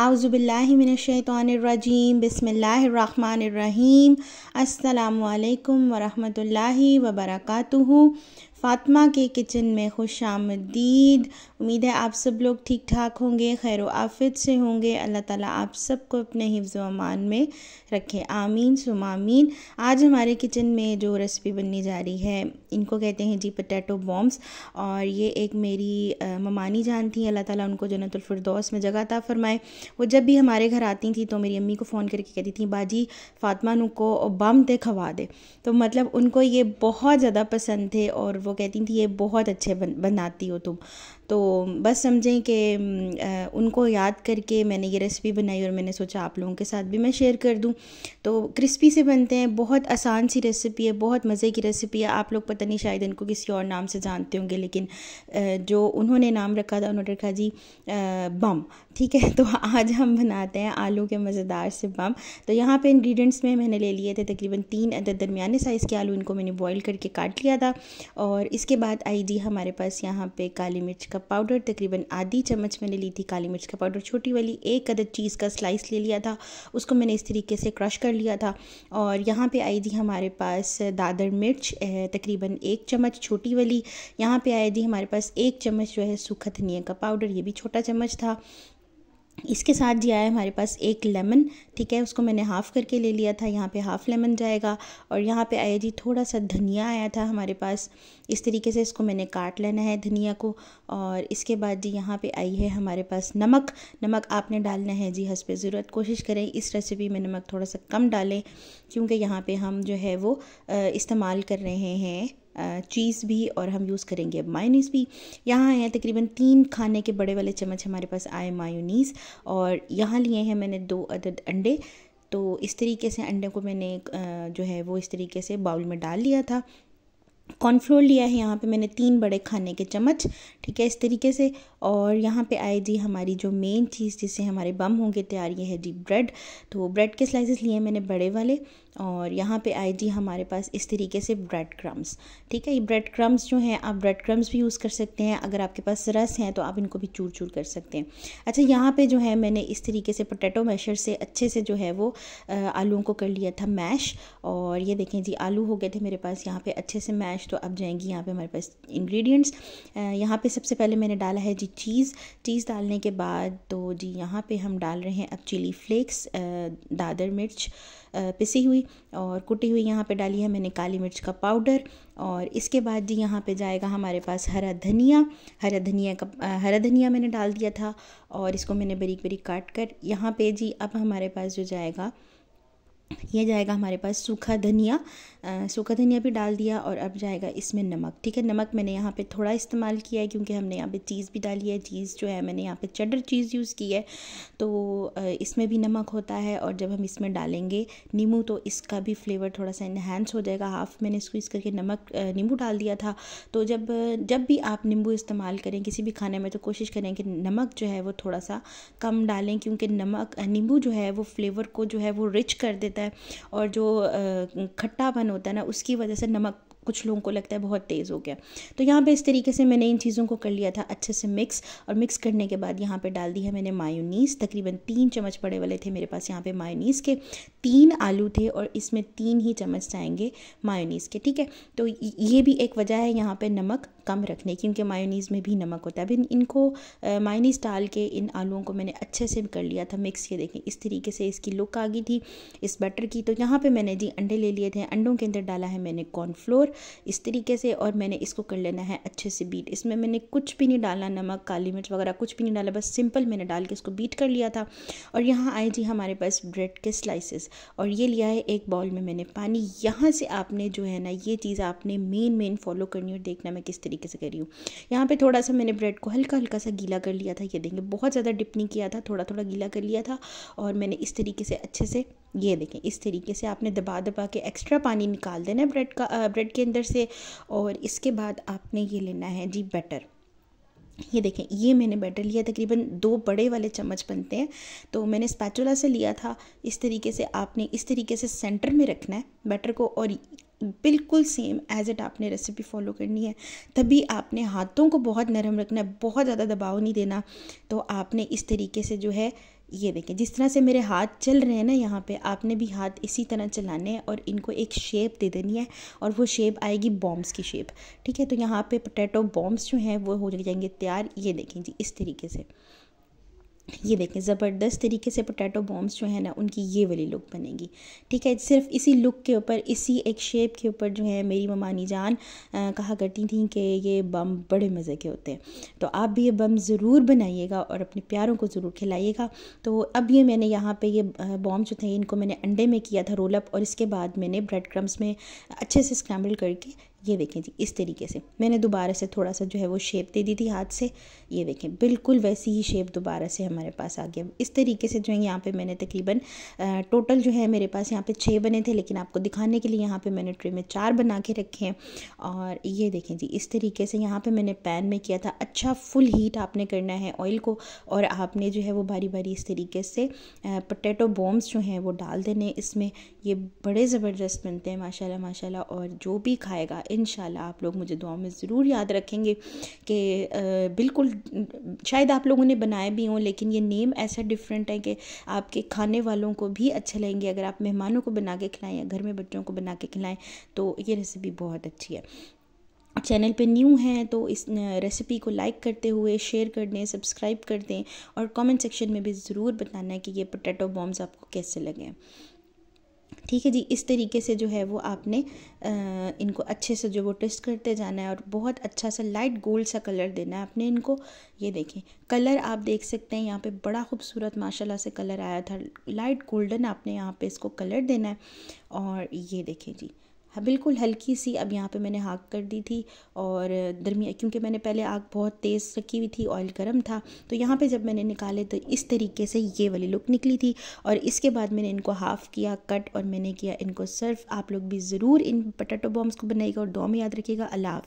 आउज़बिल्लिमिनशैतरजीम बसमीम अल्लाम वरहमल वबरक फ़ातिमा के किचन में खुश आमदीद उम्मीद है आप सब लोग ठीक ठाक होंगे खैर आफत से होंगे अल्लाह ताला आप सबको अपने हिफ्ज़ अमान में रखे आमीन सुमामीन आज हमारे किचन में जो रेसिपी बनने जा रही है इनको कहते हैं जी पटैटो बॉम्ब्स और ये एक मेरी ममानी जान थी अल्लाह ताला उनको जन्तुलफरदौस में जगह था फरमाए वो जब भी हमारे घर आती थी तो मेरी अम्मी को फ़ोन करके कहती थी बाजी फ़ातिमा को बम दे खवा दे तो मतलब उनको ये बहुत ज़्यादा पसंद थे और वो वो कहती थी ये बहुत अच्छे बन, बनाती हो तुम तो बस समझें कि उनको याद करके मैंने ये रेसिपी बनाई और मैंने सोचा आप लोगों के साथ भी मैं शेयर कर दूं तो क्रिस्पी से बनते हैं बहुत आसान सी रेसिपी है बहुत मज़े की रेसिपी है आप लोग पता नहीं शायद इनको किसी और नाम से जानते होंगे लेकिन जो उन्होंने नाम रखा था उन्होंने रखा जी बम ठीक है तो आज हम बनाते हैं आलू के मज़ेदार से बम तो यहाँ पर इन्ग्रीडियंट्स में मैंने ले लिए थे तकरीबन तीन दरमिया साइज़ के आलू इनको मैंने बॉयल करके काट लिया था और और इसके बाद आई थी हमारे पास यहाँ पे काली मिर्च का पाउडर तकरीबन आधी चम्मच मैंने ली थी काली मिर्च का पाउडर छोटी वाली एक अदद चीज़ का स्लाइस ले लिया था उसको मैंने इस तरीके से क्रश कर लिया था और यहाँ पे आई थी हमारे पास दादर मिर्च तकरीबन एक चम्मच छोटी वाली यहाँ पे आई थी हमारे पास एक चम्मच जो है सूखा धनिया का पाउडर ये भी छोटा चम्मच था इसके साथ जी आया हमारे पास एक लेमन ठीक है उसको मैंने हाफ़ करके ले लिया था यहाँ पे हाफ़ लेमन जाएगा और यहाँ पे आया जी थोड़ा सा धनिया आया था हमारे पास इस तरीके से इसको मैंने काट लेना है धनिया को और इसके बाद जी यहाँ पे आई है हमारे पास नमक नमक आपने डालना है जी हंस ज़रूरत कोशिश करें इस रेसिपी में नमक थोड़ा सा कम डालें क्योंकि यहाँ पर हम जो है वो इस्तेमाल कर रहे हैं चीज़ भी और हम यूज़ करेंगे अब मायोनीस भी यहाँ हैं तकरीबन तीन खाने के बड़े वाले चम्मच हमारे पास आए मायोनीस और यहाँ लिए हैं मैंने दो अदद अंडे तो इस तरीके से अंडे को मैंने जो है वो इस तरीके से बाउल में डाल लिया था कॉर्नफ्लोर लिया है यहाँ पे मैंने तीन बड़े खाने के चम्मच ठीक है इस तरीके से और यहाँ पे आए जी हमारी जो मेन चीज़ जिससे हमारे बम होंगे तैयार ये है जी ब्रेड तो ब्रेड के स्लाइसेस लिए मैंने बड़े वाले और यहाँ पे आए जी हमारे पास इस तरीके से ब्रेड क्रम्स ठीक है ये ब्रेड क्रम्स जो हैं आप ब्रेड क्रम्स भी यूज़ कर सकते हैं अगर आपके पास रस हैं तो आप इनको भी चूर चूर कर सकते हैं अच्छा यहाँ पे जो है मैंने इस तरीके से पोटैटो मैशर से अच्छे से जो है वो आलूओं को कर लिया था मैश और ये देखें जी आलू हो गए थे मेरे पास यहाँ पर अच्छे से मैश तो अब जाएंगी यहाँ पर हमारे पास इन्ग्रीडियंट्स यहाँ पर सबसे पहले मैंने डाला है जी चीज़ चीज़ डालने के बाद तो जी यहाँ पर हम डाल रहे हैं अब चिली फ्लेक्स दादर मिर्च पिसी हुई और कुटी हुई यहाँ पे डाली है मैंने काली मिर्च का पाउडर और इसके बाद जी यहाँ पे जाएगा हमारे पास हरा धनिया हरा धनिया का हरा धनिया मैंने डाल दिया था और इसको मैंने बरीक बरीक काट कर यहाँ पे जी अब हमारे पास जो जाएगा यह जाएगा हमारे पास सूखा धनिया सूखा धनिया भी डाल दिया और अब जाएगा इसमें नमक ठीक है नमक मैंने यहाँ पे थोड़ा इस्तेमाल किया है क्योंकि हमने यहाँ पे चीज़ भी डाली है चीज़ जो है मैंने यहाँ पे चडर चीज़ यूज़ की है तो इसमें भी नमक होता है और जब हम इसमें डालेंगे नींबू तो इसका भी फ्लेवर थोड़ा सा इन्हेंस हो जाएगा हाफ मैंने स्क्वीज़ करके नमक नींबू डाल दिया था तो जब जब भी आप नींबू इस्तेमाल करें किसी भी खाने में तो कोशिश करें कि नमक जो है वो थोड़ा सा कम डालें क्योंकि नमक नींबू जो है वो फ्लेवर को जो है वो रिच कर देता है होता है और जो खट्टापन होता है ना उसकी वजह से नमक कुछ लोगों को लगता है बहुत तेज़ हो गया तो यहाँ पे इस तरीके से मैंने इन चीज़ों को कर लिया था अच्छे से मिक्स और मिक्स करने के बाद यहाँ पे डाल दी है मैंने मायूनीस तकरीबन तीन चम्मच पड़े वाले थे मेरे पास यहाँ पे मायूनीस के तीन आलू थे और इसमें तीन ही चम्मच जाएंगे मायोनीज़ के ठीक है तो ये भी एक वजह है यहाँ पे नमक कम रखने की क्योंकि मायोनीज़ में भी नमक होता है अभी इनको मायोनीज़ डाल के इन आलूओं को मैंने अच्छे से कर लिया था मिक्स ये देखें इस तरीके से इसकी लुक आ गई थी इस बटर की तो यहाँ पर मैंने जी अंडे ले लिए थे अंडों के अंदर डाला है मैंने कॉर्नफ्लोर इस तरीके से और मैंने इसको कर लेना है अच्छे से बीट इसमें मैंने कुछ भी नहीं डाला नमक काली मिर्च वगैरह कुछ भी नहीं डाला बस सिंपल मैंने डाल के इसको बीट कर लिया था और यहाँ आए जी हमारे पास ब्रेड के स्लाइसेस और ये लिया है एक बॉल में मैंने पानी यहाँ से आपने जो है ना ये चीज़ आपने मेन मेन फॉलो करनी और देखना मैं किस तरीके से कर रही हूँ यहाँ पर थोड़ा सा मैंने ब्रेड को हल्का हल्का सा गीला कर लिया था ये देखें बहुत ज़्यादा डिप नहीं किया था थोड़ा थोड़ा गीला कर लिया था और मैंने इस तरीके से अच्छे से ये देखें इस तरीके से आपने दबा दबा के एक्स्ट्रा पानी निकाल देना ब्रेड का ब्रेड के अंदर से और इसके बाद आपने ये लेना है जी बटर ये देखें ये मैंने बैटर लिया तकरीबन दो बड़े वाले चम्मच बनते हैं तो मैंने स्पैचुला से लिया था इस तरीके से आपने इस तरीके से सेंटर में रखना है बैटर को और बिल्कुल सेम एज इट आपने रेसिपी फॉलो करनी है तभी आपने हाथों को बहुत नरम रखना है बहुत ज़्यादा दबाव नहीं देना तो आपने इस तरीके से जो है ये देखें जिस तरह से मेरे हाथ चल रहे हैं ना यहाँ पे आपने भी हाथ इसी तरह चलाने हैं और इनको एक शेप दे देनी है और वो शेप आएगी बॉम्ब्स की शेप ठीक है तो यहाँ पे पोटैटो बॉम्ब्स जो हैं वो हो जाएंगे तैयार ये देखें जी इस तरीके से ये देखें ज़बरदस्त तरीके से पोटैटो बॉम्ब्स जो है ना उनकी ये वाली लुक बनेगी ठीक है सिर्फ इसी लुक के ऊपर इसी एक शेप के ऊपर जो है मेरी ममानी जान आ, कहा करती थी कि ये बम बड़े मज़े के होते हैं तो आप भी ये बम ज़रूर बनाइएगा और अपने प्यारों को ज़रूर खिलाइएगा तो अब ये मैंने यहाँ पर ये बॉम्ब जो थे इनको मैंने अंडे में किया था रोलअप और इसके बाद मैंने ब्रेड क्रम्स में अच्छे से स्क्रैम्बल करके ये देखें जी इस तरीके से मैंने दोबारा से थोड़ा सा जो है वो शेप दे दी थी हाथ से ये देखें बिल्कुल वैसी ही शेप दोबारा से हमारे पास आ गया इस तरीके से जो है यहाँ पे मैंने तकरीबन टोटल जो है मेरे पास यहाँ पे छः बने थे लेकिन आपको दिखाने के लिए यहाँ पे मैंने ट्रे में चार बना के रखे हैं और ये देखें जी इस तरीके से यहाँ पर मैंने पैन में किया था अच्छा फुल हीट आपने करना है ऑयल को और आपने जो है वो भारी भारी इस तरीके से पटेटो बॉम्ब्स जो हैं वो डाल देने इसमें ये बड़े ज़बरदस्त बनते हैं माशाला माशा और जो भी खाएगा इन आप लोग मुझे दुआओं में ज़रूर याद रखेंगे कि बिल्कुल शायद आप लोगों ने बनाए भी हों लेकिन ये नेम ऐसा डिफरेंट है कि आपके खाने वालों को भी अच्छे लगेंगे अगर आप मेहमानों को बना के खिलाएं या घर में बच्चों को बना के खिलाएं तो ये रेसिपी बहुत अच्छी है चैनल पे न्यू हैं तो इस रेसिपी को लाइक करते हुए शेयर कर दें सब्सक्राइब कर दें और कमेंट सेक्शन में भी ज़रूर बताना है कि ये पोटैटो बॉम्ब्स आपको कैसे लगें ठीक है जी इस तरीके से जो है वो आपने आ, इनको अच्छे से जो वो टेस्ट करते जाना है और बहुत अच्छा सा लाइट गोल्ड सा कलर देना है आपने इनको ये देखें कलर आप देख सकते हैं यहाँ पे बड़ा खूबसूरत माशाल्लाह से कलर आया था लाइट गोल्डन आपने यहाँ पे इसको कलर देना है और ये देखें जी हाँ, बिल्कुल हल्की सी अब यहाँ पे मैंने आग कर दी थी और दरमिया क्योंकि मैंने पहले आग बहुत तेज़ रखी हुई थी ऑयल गर्म था तो यहाँ पे जब मैंने निकाले तो इस तरीके से ये वाली लुक निकली थी और इसके बाद मैंने इनको हाफ़ किया कट और मैंने किया इनको सर्व आप लोग भी ज़रूर इन पटाटो बॉम्स को बनाइएगा और दो में याद रखिएगा अल्लाह